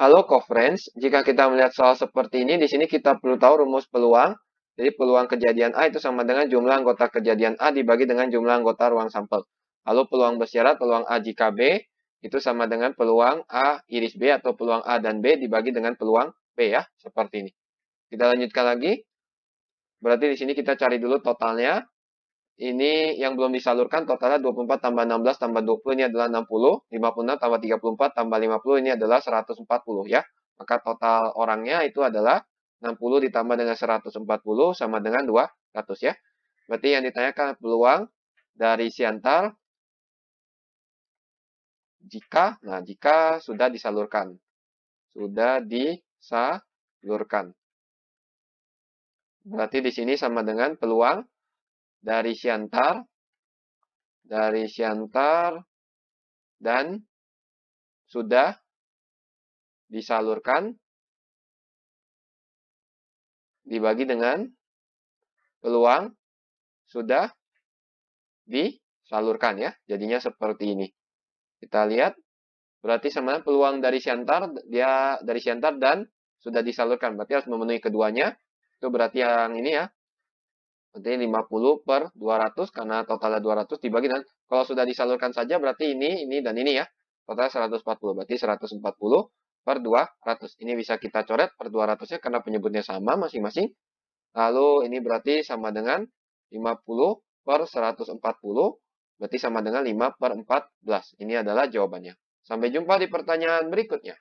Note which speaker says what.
Speaker 1: Halo conference, jika kita melihat soal seperti ini, di sini kita perlu tahu rumus peluang. Jadi peluang kejadian A itu sama dengan jumlah anggota kejadian A dibagi dengan jumlah anggota ruang sampel. Lalu peluang bersyarat, peluang A jika B, itu sama dengan peluang A iris B atau peluang A dan B dibagi dengan peluang B ya, seperti ini. Kita lanjutkan lagi. Berarti di sini kita cari dulu totalnya. Ini yang belum disalurkan totalnya 24 tambah 16 tambah 20 ini adalah 60. 56 tambah 34 tambah 50 ini adalah 140 ya. Maka total orangnya itu adalah 60 ditambah dengan 140 sama dengan 200 ya. Berarti yang ditanyakan peluang dari Siantar
Speaker 2: jika, nah jika sudah disalurkan. Sudah disalurkan. Berarti di sini sama dengan peluang dari Siantar, dari Siantar, dan sudah disalurkan dibagi dengan peluang sudah disalurkan ya.
Speaker 1: Jadinya seperti ini. Kita lihat berarti sama peluang dari Siantar dia dari Siantar dan sudah disalurkan. Berarti harus memenuhi keduanya. Itu berarti yang ini ya, Berarti 50 per 200 karena totalnya 200 dibagi dan kalau sudah disalurkan saja berarti ini, ini, dan ini ya. Totalnya 140, berarti 140 per 200. Ini bisa kita coret per 200 ya karena penyebutnya sama masing-masing. Lalu ini berarti sama dengan 50 per 140, berarti sama
Speaker 2: dengan 5 per 14. Ini adalah jawabannya. Sampai jumpa di pertanyaan berikutnya.